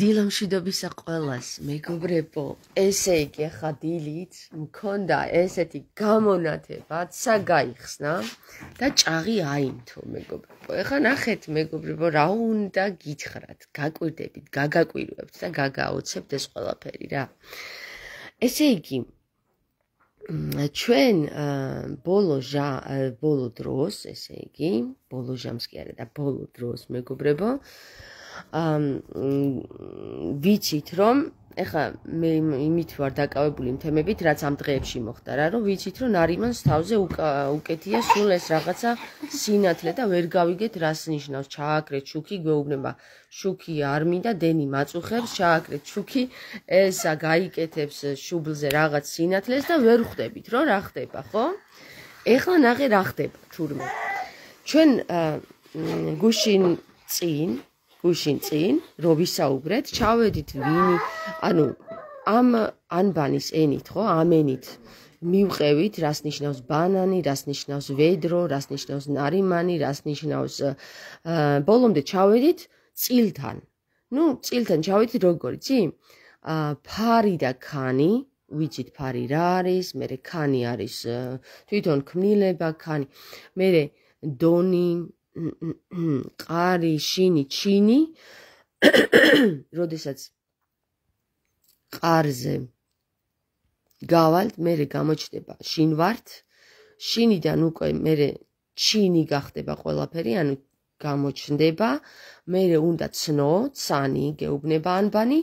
დილამშიდობისა ყოველას, მეგობრებო. ესე იგი, ახლა დილით მქონდა ესეთი გამონათება, საგაიხსნა და ჭაღი აინთო, მეგობრებო. ახლა ნახეთ, მეგობრებო, რა უნდა გითხრათ. გაკვირდებით, გაგაკვირვებთ და გაგააოცებთ ეს ყველაფერი რა. ესე იგი, ჩვენ ბოლო ჟა ბოლო დროს, ესე იგი, ბოლო ჟამს კი არა და ბოლო დროს, მეგობრებო. ვიცით რომ ეხა მე იმით ვარ დაკავებული თემებით რაც ამ დღეებში მოხდა რა რომ ვიცით რომ ნარიმანს თავზე უკეთია სულ ეს რაღაცა სინათლე და ვერ გავიგეთ რას ნიშნავს ჩააკრეთ შუქი გვეუბნება შუქი არმი და დენი მაწუხებს ჩააკრეთ შუქი ესა გაიკეთებს შუბლზე რაღაც სინათლეს და ვერ ხვდებით რომ რა ხდება ხო ეხლა ნახე რა ხდება თურმე ჩვენ გუშინ წინ გუშინ წინ რო ვისაუბრეთ, ჩავედით ვინი, ანუ ამ ანბანის ენით, ხო, ამენით მივყევით, რას ნიშნავს ბანანი, რას ნიშნავს ვედრო, რას ნიშნავს ნარიმანი, რას ნიშნავს აა ბოლომდე ჩავედით წილთან. ну, წილთან ჩავედით როგორი, ძი? აა ფარი და ხანი, ვიცით ფარი რა არის, მე ხანი არის თვითონ ქმნილება ხანი. მე დონი, ყარი, შინი, ჩინი, როდესაც ყარზე გავალთ, მე გამოჩდება შინ ვართ. შინიდან უკვე მე ჩინი გახდება ყველაფერი, ანუ გამოჩნდება. მე უნდა ცნო, ცანი, გეუბნება ანბანი.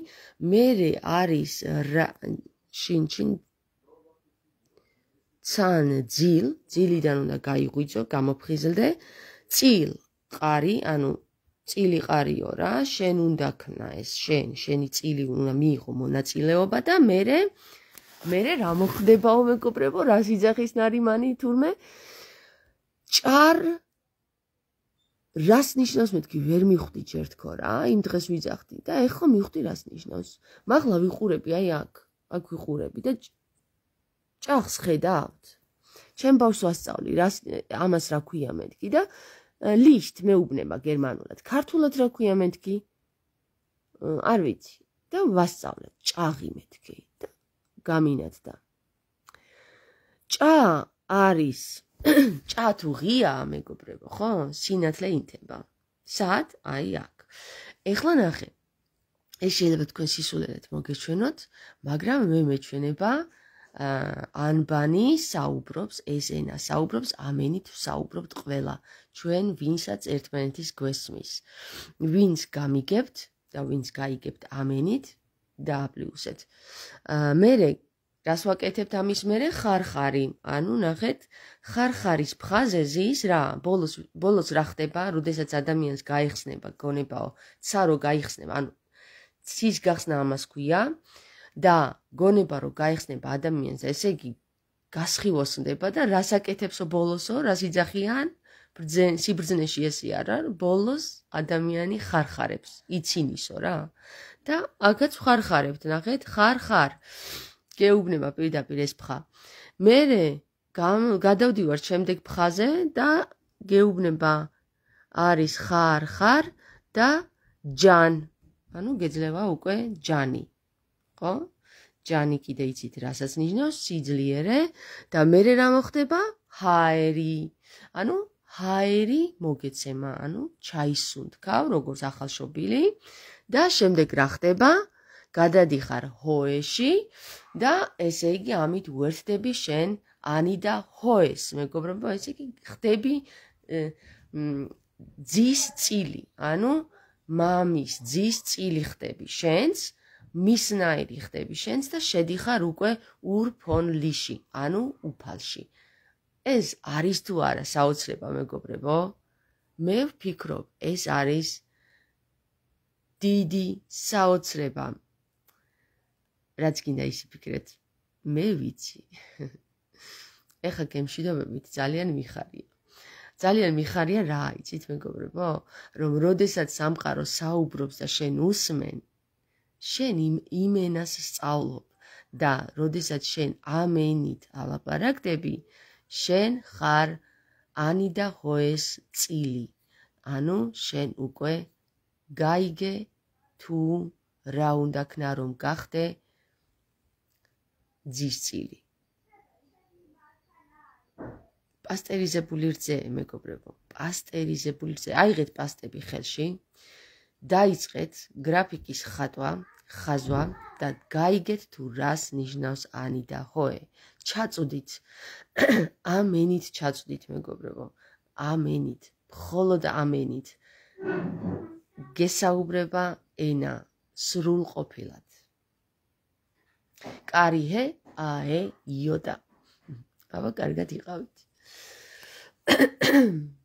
მე არის შინჩინ ცან ძილ, ძილიდან უნდა გაიღვიძო, გამოფხიზლდე. წილ ყარი, ანუ წილი ყარიო რა, შენ უნდა ქნა ეს შენ, შენი წილი უნდა მიიღო მონაწილეობა და მე მე რა მოხდებაო მეკობრებო, რა სიძახის ნარიმანი თურმე ჭარ რას ნიშნავს მეთქი ვერ მივხვდი ჯერთქო რა, იმ დღეს ვიძახდი და ეხო მივხვდი რას ნიშნავს. მაგლა ვიყურები აი აქ, აქ ვიყურები და ჭახს ხედავთ. ჩემ ბავშვს ვასწავლი რას ამას რა ქვია მეთქი და ლიშტ მეუბნება გერმანულად. ქართულად რა ქვია მეთქი? არ ვიცი. და ვასწავლეთ ჭაღი მეთქი და გამინათ და. ჭა არის ჭა თუ ღია მეგობრებო, ხო? სინათლე ინთება. სად? აი აქ. ეხლა ნახე. ეს შეიძლება თქვენ სისულელად მოგეჩვენოთ, მაგრამ მე მეჩვენება აა ანბანი საუბრობს ესენა საუბრობს ამენით საუბრობთ ყველა ჩვენ ვინსაც ერთმანეთის გვესმის ვინს გამიგებთ და ვინს გაიგებთ ამენით და აპლიუსეთ მე რას ვაკეთებთ ამის მერე ხარხარი ანუ ნახეთ ხარხარის ფხაზე ზის რა ბოლოს ბოლოს რა ხდება როდესაც ადამიანს გაიხსნება გონებაო ცა რო გაიხსნება ანუ ცის გახსნა ამას ქვია აა და გონება რომ გაიხსნება ადამიანს, ესე იგი გასხივოსნდება და რასაკეთებსო ბოლოსო, რას იძახიან? ბრძენ, სიბრძნეში ესე არა, ბოლოს ადამიანი ხარხარებს, იცინისო რა. და აგაც ხარხარებთ, ნახეთ, ხარხარ. გეუბნება პირდაპირ ეს ფხა. მე გადავდივარ შემდეგ ფხაზე და გეუბნება არის ხარხარ და ჯან. ანუ გეძლევა უკვე ჯანი. ხო? ჯანი კიდე იცით რასაც ნიშნავს სიძლიერე და მე რა მოხდება? ჰაერი. ანუ ჰაერი მოგეცემა, ანუ ჩაისუნთქავ როგორც ახალშობილი და შემდეგ რა ხდება? გადადიხარ ჰოეში და ესე იგი ამით უერთდები შენ ანი და ჰოეს. მეგობრებო, ესე იგი ხდები ძის წილი, ანუ მამის ძის წილი ხდები შენს მისნაირი ხდები შენს და შედიხარ უკვე ურფონ ლიში, ანუ უფალში. ეს არის თუ არა საოცრება, მეგობრებო? მე ვფიქრობ, ეს არის დიდი საოცრება. რაც კიდე ისიფიქრეთ, მე ვიცი. ეხა გემშვიდობებით ძალიან მიხარია. ძალიან მიხარია რა, იცით მეგობრებო, რომ როდესაც სამყარო საუბრობს და შენ უსმენ, შენ იმ იმენას სწავლობ და როდესაც შენ ამენით ალაპარაკდები შენ ხარ ანი და ჰოეს წილი ანუ შენ უკვე გაიგე თუ რა უნდა ქნა რომ გახდე ძის წილი პასტერიზებული რძე მეგობრებო პასტერიზებული რძე აიღეთ პასტები ხელში დაიწყეთ გრაფიკის ხატვა, ხაზვა და გაიგეთ თუ რას ნიშნავს ანიდა, ჰოე. ჩაწუდით. ამენით ჩაწუდით, მეგობრებო. ამენით. მხოლოდ ამენით. გესაუბრება ენა სრულ ყოფილად. კარიჰე აე იოდა. აბა, კარგად იყავით. Ahem.